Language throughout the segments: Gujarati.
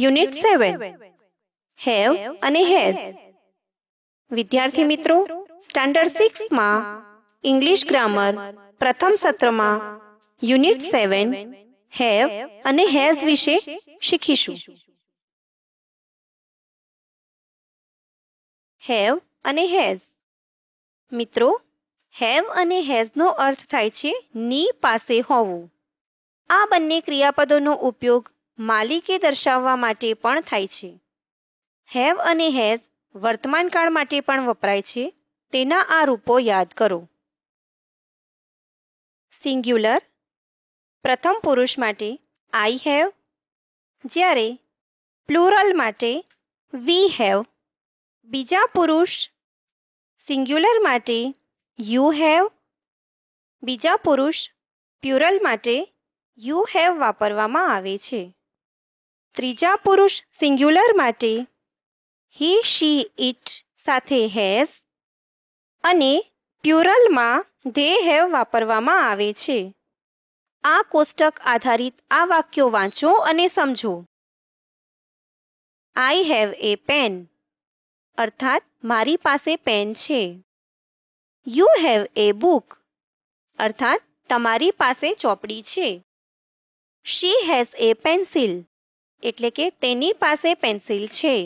યુનિટ સેવન હેવ અને હેઝ વિદ્યાર્થી મિત્રો સ્ટાન્ડર્ડ સિક્સમાં ઇંગ્લિશ ગ્રામર પ્રથમ સત્રમાં યુનિટ સેવન હેવ અને હેઝ વિશે શીખીશું હેવ અને હેઝ મિત્રો હેવ અને હેઝનો અર્થ થાય છે ની પાસે હોવું આ બંને ક્રિયાપદોનો ઉપયોગ માલિકી દર્શાવવા માટે પણ થાય છે હેવ અને હેઝ વર્તમાનકાળ માટે પણ વપરાય છે તેના આ રૂપો યાદ કરો સિંગ્યુલર પ્રથમ પુરુષ માટે આઈ હેવ જ્યારે પ્લુરલ માટે વી હેવ બીજા પુરુષ સિંગ્યુલર માટે યુ હેવ બીજા પુરુષ પ્યુરલ માટે યુ હેવ વાપરવામાં આવે છે ત્રીજા પુરુષ સિંગ્યુલર માટે હી શી ઇટ સાથે હેઝ અને પ્યુરલમાં ધે હેવ વાપરવામાં આવે છે આ કોષ્ટક આધારિત આ વાક્યો વાંચો અને સમજો આઈ હેવ એ પેન અર્થાત મારી પાસે પેન છે યુ હેવ એ બુક અર્થાત તમારી પાસે ચોપડી છે શી હેઝ એ પેન્સિલ એટલે કે તેની પાસે પેન્સિલ છે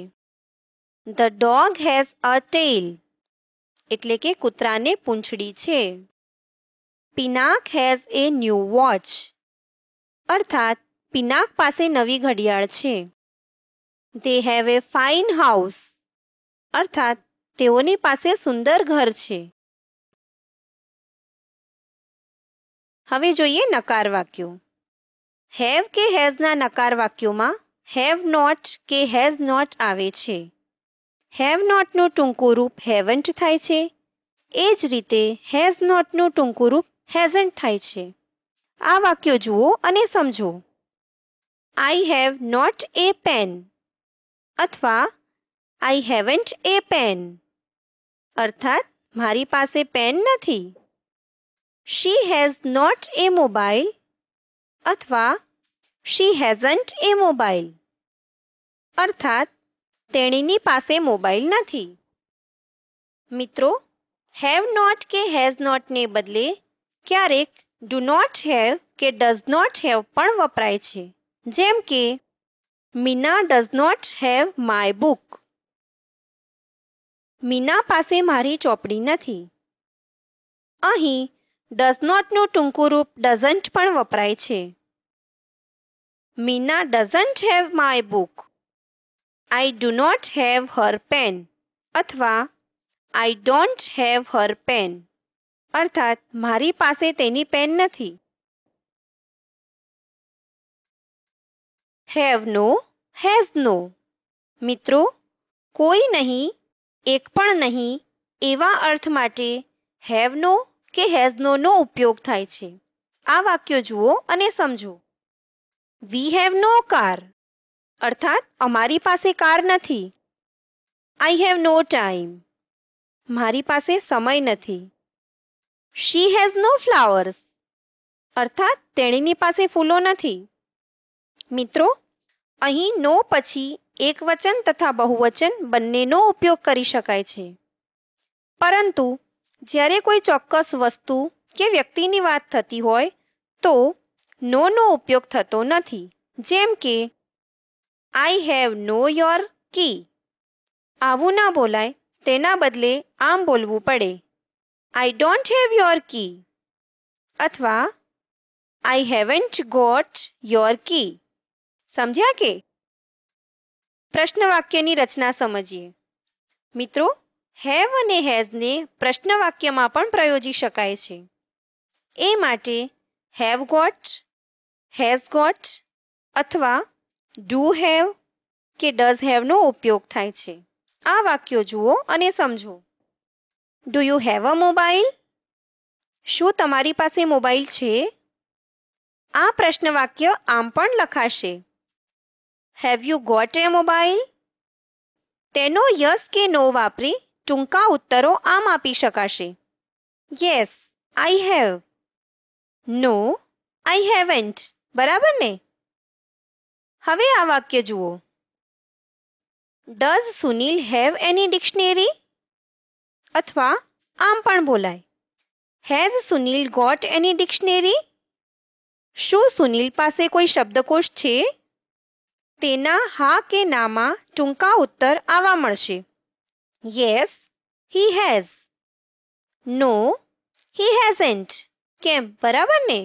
the dog has a tail એટલે કે કૂતરાને પૂંછડી છે Pinak has a new watch અર્થાત પિનાક પાસે નવી ઘડિયાળ છે they have a fine house અર્થાત તેઓની પાસે સુંદર ઘર છે હવે જોઈએ નકાર વાક્યો હેવ કે હેઝના નકાર વાક્યોમાં હેવ નોટ કે હેઝ નોટ આવે છે હેવ નોટનું ટૂંકું રૂપ હેવન્ટ થાય છે એ જ રીતે હેઝ નોટનું ટૂંકું રૂપ હેઝન્ટ થાય છે આ વાક્યો જુઓ અને સમજો I have not a pen અથવા આઈ હેવન્ટ એ પેન અર્થાત મારી પાસે પેન નથી she has not a mobile અથવા શી હેઝન્ટ એ મોબાઈલ અર્થાત તેણીની પાસે મોબાઈલ નથી મિત્રો હેવ નોટ કે હેઝ નોટને બદલે ક્યારેક ડુ નોટ હેવ કે ડઝ નોટ હેવ પણ વપરાય છે જેમ કે Meena does not have my book Meena પાસે મારી ચોપડી નથી અહીં ડઝ નોટનું ટૂંકું રૂપ ડઝન્ટ પણ વપરાય છે Mina doesn't have my book. I do not have her pen. અથવા I don't have her pen અર્થાત મારી પાસે તેની પેન નથી હેવ નો હેઝ નો મિત્રો કોઈ નહીં એક પણ નહીં એવા અર્થ માટે હેવ નો કે હેઝ નોનો ઉપયોગ થાય છે આ વાક્યો જુઓ અને સમજો વી હેવ નો કાર અર્થાત અમારી પાસે કાર નથી આઈ હેવ નો ટાઈમ મારી પાસે સમય નથી શી હેઝ નો ફ્લાવર્સ અર્થાત તેણીની પાસે ફૂલો નથી મિત્રો અહીં નો પછી એકવચન તથા બહુવચન બંનેનો ઉપયોગ કરી શકાય છે પરંતુ જ્યારે કોઈ ચોક્કસ વસ્તુ કે વ્યક્તિની વાત થતી હોય તો નોનો ઉપયોગ થતો નથી જેમ કે આઈ હેવ નો યોર કી આવું ના બોલાય તેના બદલે આમ બોલવું પડે I don't have your key અથવા I haven't got your key સમજ્યા કે પ્રશ્નવાક્યની રચના સમજીએ મિત્રો હેવ અને હેઝને પ્રશ્નવાક્યમાં પણ પ્રયોજી શકાય છે એ માટે હેવ ગોટ હેઝ ગોટ અથવા ડુ હેવ કે ડઝ હેવનો ઉપયોગ થાય છે આ વાક્યો જુઓ અને સમજો do you have a mobile શું તમારી પાસે મોબાઈલ છે આ પ્રશ્ન વાક્ય આમ પણ લખાશે have you got a mobile તેનો યસ કે નો વાપરી ટૂંકા ઉત્તરો આમ આપી શકાશે yes I have no I haven't બરાબર ને હવે આ વાક્ય જુઓ does Sunil have any dictionary અથવા આમ પણ બોલાય has Sunil got any dictionary શું સુનિલ પાસે કોઈ શબ્દકોશ છે તેના હા કે નામાં ટૂંકા ઉત્તર આવા મળશે yes he has no he has hasn't કેમ બરાબર ને